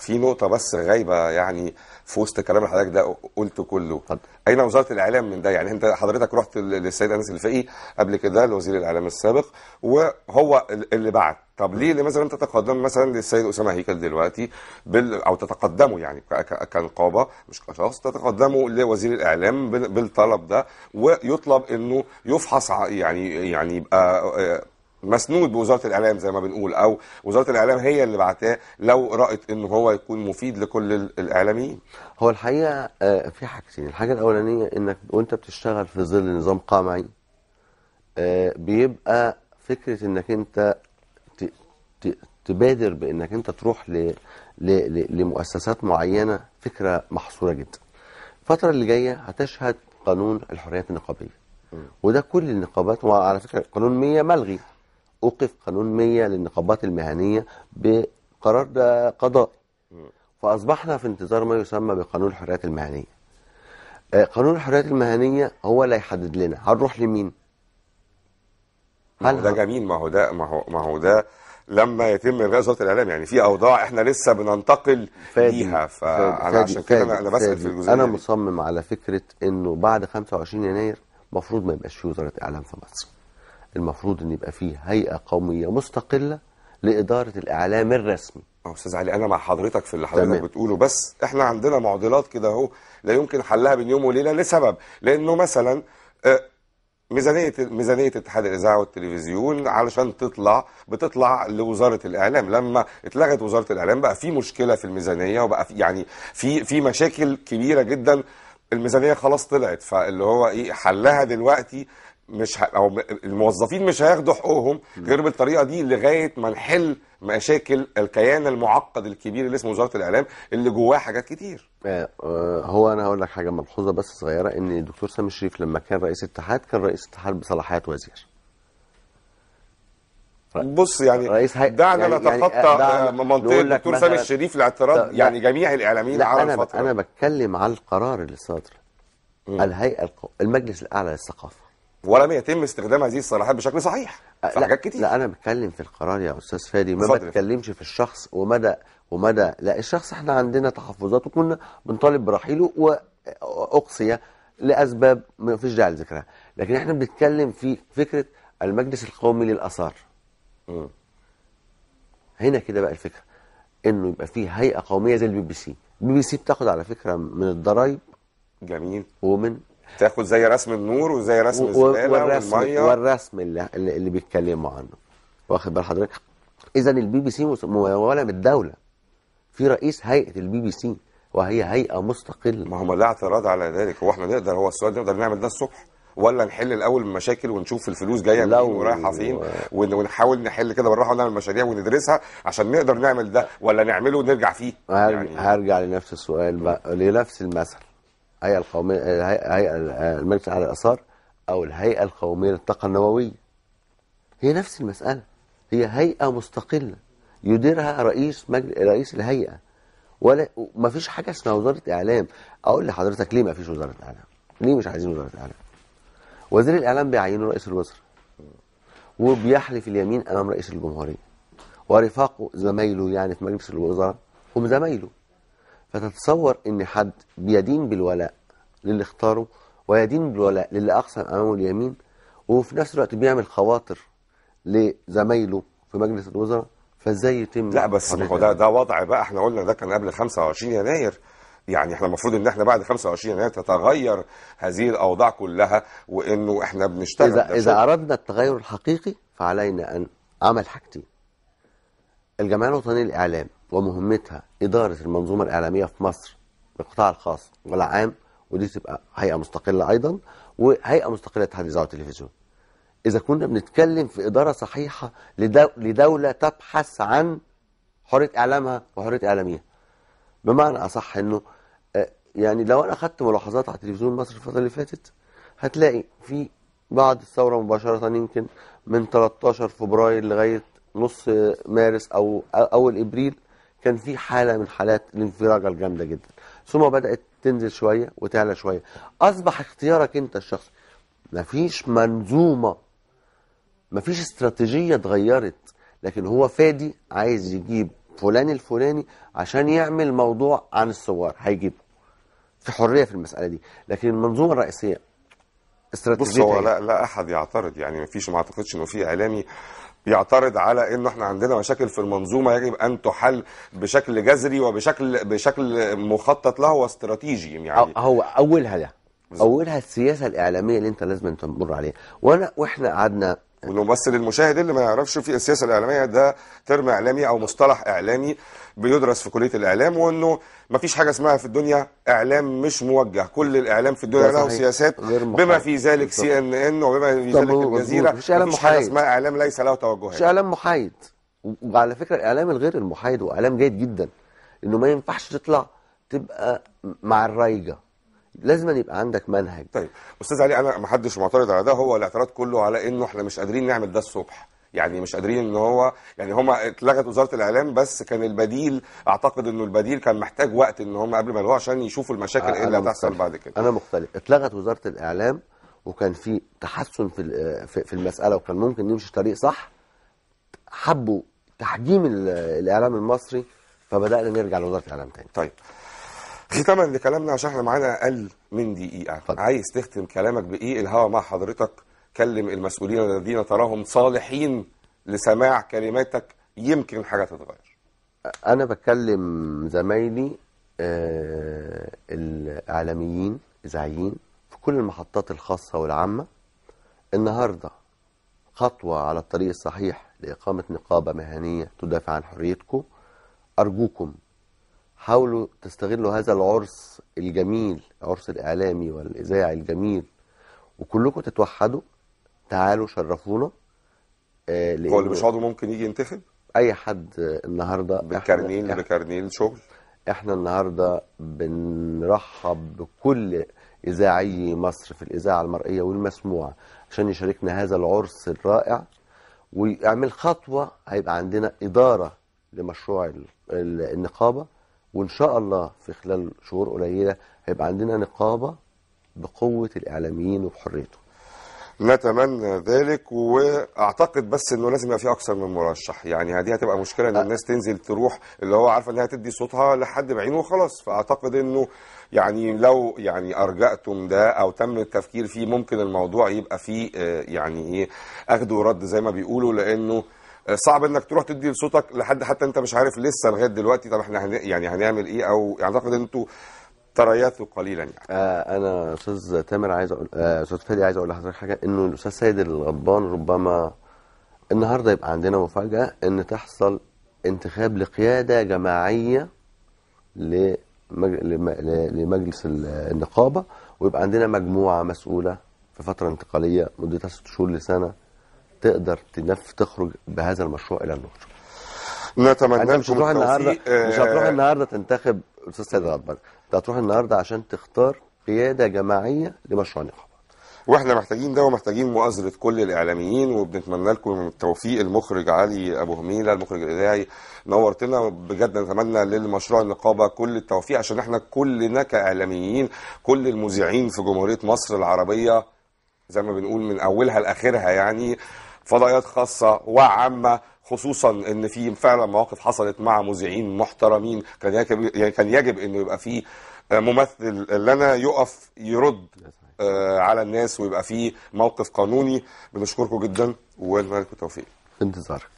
في نقطه بس غايبه يعني في وسط كلام حضرتك ده قلته كله طب. اين وزاره الاعلام من ده يعني انت حضرتك رحت للسيد انس الفقي قبل كده لوزير الاعلام السابق وهو اللي بعت طب ليه لماذا لم تتقدم مثلا للسيد اسامه هيكل دلوقتي بال او تتقدموا يعني كنقابه مش كشخص تتقدموا لوزير الاعلام بالطلب ده ويطلب انه يفحص يعني يعني يبقى آه، مسنود بوزاره الاعلام زي ما بنقول او وزاره الاعلام هي اللي بعتاه لو رات ان هو يكون مفيد لكل الاعلاميين هو الحقيقه آه، في حاجتين الحاجه الاولانيه انك وانت بتشتغل في ظل نظام قمعي آه، بيبقى فكره انك انت تبادر بانك انت تروح لمؤسسات معينه فكره محصوره جدا الفتره اللي جايه هتشهد قانون الحريات النقابيه وده كل النقابات وعلى فكره قانون 100 ملغي أوقف قانون 100 للنقابات المهنية بقرار ده قضاء فأصبحنا في انتظار ما يسمى بقانون الحريات المهنية آه، قانون الحريات المهنية هو اللي هيحدد لنا هنروح لمين هل ده جميل ما هو ده ما هو ما هو ده لما يتم الغاء وزاره الاعلام يعني في اوضاع احنا لسه بننتقل فادي ليها فانا عشان كده انا انا بسال في الجزئيه انا مصمم على فكره انه بعد 25 يناير المفروض ما يبقاش في وزاره اعلام في مصر المفروض ان يبقى فيه هيئه قوميه مستقله لاداره الاعلام الرسمي أه، استاذ علي انا مع حضرتك في اللي حضرتك تمام. بتقوله بس احنا عندنا معضلات كده اهو لا يمكن حلها بين يوم وليله لسبب لانه مثلا أه، ميزانيه ميزانيه اتحاد الاذاعه والتلفزيون علشان تطلع بتطلع لوزاره الاعلام لما اتلغت وزاره الاعلام بقى في مشكله في الميزانيه وبقى في يعني في في مشاكل كبيره جدا الميزانيه خلاص طلعت فاللي هو ايه حلها دلوقتي مش ه... او الموظفين مش هياخدوا حقوقهم غير بالطريقه دي لغايه ما نحل مشاكل الكيان المعقد الكبير اللي اسمه وزاره الاعلام اللي جواه حاجات كتير. آه، آه، هو انا هقول لك حاجه ملحوظه بس صغيره ان الدكتور سامي الشريف لما كان رئيس اتحاد كان رئيس اتحاد بصلاحيات وزير. بص يعني رئيس هي... دعنا يعني, يعني نتخطى يعني منطقه الدكتور سامي الشريف لاعتراض يعني جميع الاعلاميين على أنا الفتره. انا بتكلم على القرار اللي صادر. الهيئه المجلس الاعلى للثقافه. ولم يتم استخدام هذه الصلاحيات بشكل صحيح آه، في حاجات كتير لا انا بتكلم في القرار يا استاذ فادي ما بتكلمش في الشخص ومدى ومدى لا الشخص احنا عندنا تحفظات وكنا بنطالب برحيله واقصي لاسباب ما فيش داعي لذكرها لكن احنا بنتكلم في فكره المجلس القومي للاثار هنا كده بقى الفكره انه يبقى فيه هيئه قوميه زي البي بي سي البي بي سي بتاخد على فكره من الضرايب جميل ومن تاخد زي رسم النور وزي رسم الزباله والرسم والميه والرسم اللي, اللي بيتكلموا عنه واخد بال حضرتك اذا البي بي سي مموله من الدوله في رئيس هيئه البي بي سي وهي هيئه مستقله ما هو لا اعتراض على ذلك هو احنا نقدر هو السؤال نقدر نعمل ده الصبح ولا نحل الاول المشاكل ونشوف الفلوس جايه منين ورايحه فين ونحاول نحل كده بالراحه ونعمل مشاريع وندرسها عشان نقدر نعمل ده ولا نعمله ونرجع فيه هرجع, يعني هرجع لنفس السؤال بقى لنفس المثل الهيئه القوميه الهيئه المجلس على الاثار او الهيئه القوميه للطاقه النوويه هي نفس المساله هي هيئه مستقله يديرها رئيس مجل... رئيس الهيئه ولا ما فيش حاجه اسمها وزاره اعلام اقول لحضرتك ليه ما فيش وزاره اعلام ليه مش عايزين وزاره اعلام وزير الاعلام بيعينه رئيس الوزراء وبيحلف اليمين امام رئيس الجمهوريه ورفاقه زمايله يعني في مجلس الوزراء هم زمايله فتتصور ان حد بيدين بالولاء للي اختاره ويدين بالولاء للي اقسم امامه اليمين وفي نفس الوقت بيعمل خواطر لزمايله في مجلس الوزراء فازاي يتم لا بس ده ده وضع بقى احنا قلنا ده كان قبل 25 يناير يعني احنا المفروض ان احنا بعد 25 يناير تتغير هذه الاوضاع كلها وانه احنا بنشتغل اذا اذا شغل. اردنا التغير الحقيقي فعلينا ان عمل حاجتين الجمعيه الوطنيه للاعلام ومهمتها إدارة المنظومة الإعلامية في مصر القطاع الخاص والعام ودي تبقى هيئة مستقلة أيضا وهيئة مستقلة اتحاد الإذاعة والتلفزيون إذا كنا بنتكلم في إدارة صحيحة لدولة تبحث عن حرية إعلامها وحرية إعلاميها بمعنى أصح إنه آه، يعني لو أنا أخذت ملاحظات على تلفزيون مصر الفترة اللي فاتت هتلاقي في بعد الثورة مباشرة يمكن من 13 فبراير لغاية نص مارس أو أول إبريل كان في حالة من حالات الانفراجة الجامدة جدا ثم بدأت تنزل شوية وتعلى شوية أصبح اختيارك أنت الشخصي مفيش منظومة مفيش استراتيجية اتغيرت لكن هو فادي عايز يجيب فلان الفلاني عشان يعمل موضوع عن الثوار هيجيبه في حرية في المسألة دي لكن المنظومة الرئيسية استراتيجية بص هو إيه؟ لا, لا أحد يعترض يعني مفيش ما أعتقدش أنه في إعلامي يعترض على انه احنا عندنا مشاكل في المنظومه يجب ان تحل بشكل جذري وبشكل بشكل مخطط له واستراتيجي يعني هو اولها ده اولها السياسه الاعلاميه اللي انت لازم تمر عليها وانا واحنا قعدنا بس للمشاهد اللي ما يعرفش في السياسه الاعلاميه ده ترم اعلامي او مصطلح اعلامي بيدرس في كليه الاعلام وانه ما فيش حاجه اسمها في الدنيا اعلام مش موجه كل الاعلام في الدنيا له سياسات بما في ذلك سي ان ان وبما في ذلك الجزيره مفيش اعلام محايد حاجه اسمها اعلام ليس له توجهات مش اعلام محايد وعلى فكره الاعلام الغير المحايد واعلام جيد جدا انه ما ينفعش تطلع تبقى مع الرايجه لازم أن يبقى عندك منهج طيب استاذ علي انا ما حدش معترض على ده هو الاعتراض كله على انه احنا مش قادرين نعمل ده الصبح يعني مش قادرين ان هو يعني هم اتلغت وزاره الاعلام بس كان البديل اعتقد انه البديل كان محتاج وقت ان هم قبل ما يلغوه عشان يشوفوا المشاكل ايه اللي هتحصل بعد كده انا مختلف اتلغت وزاره الاعلام وكان في تحسن في في المساله وكان ممكن نمشي طريق صح حبوا تحجيم الاعلام المصري فبدانا نرجع لوزاره الاعلام تاني طيب ختاما لكلامنا عشان احنا معانا اقل من دقيقه فضل. عايز تختم كلامك بايه الهوا مع حضرتك كلم المسؤولين الذين تراهم صالحين لسماع كلماتك يمكن حاجه تتغير انا بكلم زمايلي آه الاعلاميين اذاعيين في كل المحطات الخاصه والعامه النهارده خطوه على الطريق الصحيح لاقامه نقابه مهنيه تدافع عن حريتكم ارجوكم حاولوا تستغلوا هذا العرس الجميل عرس الإعلامي والإذاعي الجميل وكلكم تتوحدوا تعالوا شرفونا آه، هو اللي مش عضو ممكن يجي ينتخب؟ أي حد النهاردة بكارنيل بكارنيل شغل احنا النهاردة بنرحب بكل إذاعي مصر في الإذاعة المرئية والمسموعة عشان يشاركنا هذا العرس الرائع ويعمل خطوة هيبقى عندنا إدارة لمشروع النقابة وإن شاء الله في خلال شهور قليلة هيبقى عندنا نقابة بقوة الإعلاميين وبحريته نتمنى ذلك واعتقد بس انه لازم يبقى في اكثر من مرشح يعني هذه هتبقى مشكله ان الناس تنزل تروح اللي هو عارفه انها تدي صوتها لحد بعينه وخلاص فاعتقد انه يعني لو يعني ارجأتم ده او تم التفكير فيه ممكن الموضوع يبقى فيه آه، يعني ايه اخد ورد زي ما بيقولوا لانه آه، صعب انك تروح تدي صوتك لحد حتى انت مش عارف لسه لغايه دلوقتي طب احنا هن... يعني هنعمل ايه او اعتقد انتوا تريثوا قليلا يعني آه انا استاذ تامر عايز اقول آه، استاذ آه فادي عايز اقول لحضرتك حاجه انه الاستاذ سيد الغضبان ربما النهارده يبقى عندنا مفاجاه ان تحصل انتخاب لقياده جماعيه لمج... لم... لمجلس النقابه ويبقى عندنا مجموعه مسؤوله في فتره انتقاليه مدتها ست شهور لسنه تقدر تنف تخرج بهذا المشروع الى النور نتمنى لكم مش هتروح النهارده آه، مش هتروح النهارده تنتخب استاذ سيد غضبان انت هتروح النهارده عشان تختار قياده جماعيه لمشروع نقابه واحنا محتاجين ده ومحتاجين مؤازره كل الاعلاميين وبنتمنى لكم التوفيق المخرج علي ابو هميله المخرج الاذاعي نورتنا بجد نتمنى للمشروع النقابه كل التوفيق عشان احنا كلنا كاعلاميين كل المذيعين في جمهوريه مصر العربيه زي ما بنقول من اولها لاخرها يعني فضائيات خاصة وعامة خصوصا ان في فعلا مواقف حصلت مع مذيعين محترمين كان يجب يعني كان يجب انه يبقى في آه، ممثل لنا يقف يرد آه، على الناس ويبقى في موقف قانوني بنشكركم جدا ونتمنى لكم التوفيق انتظارك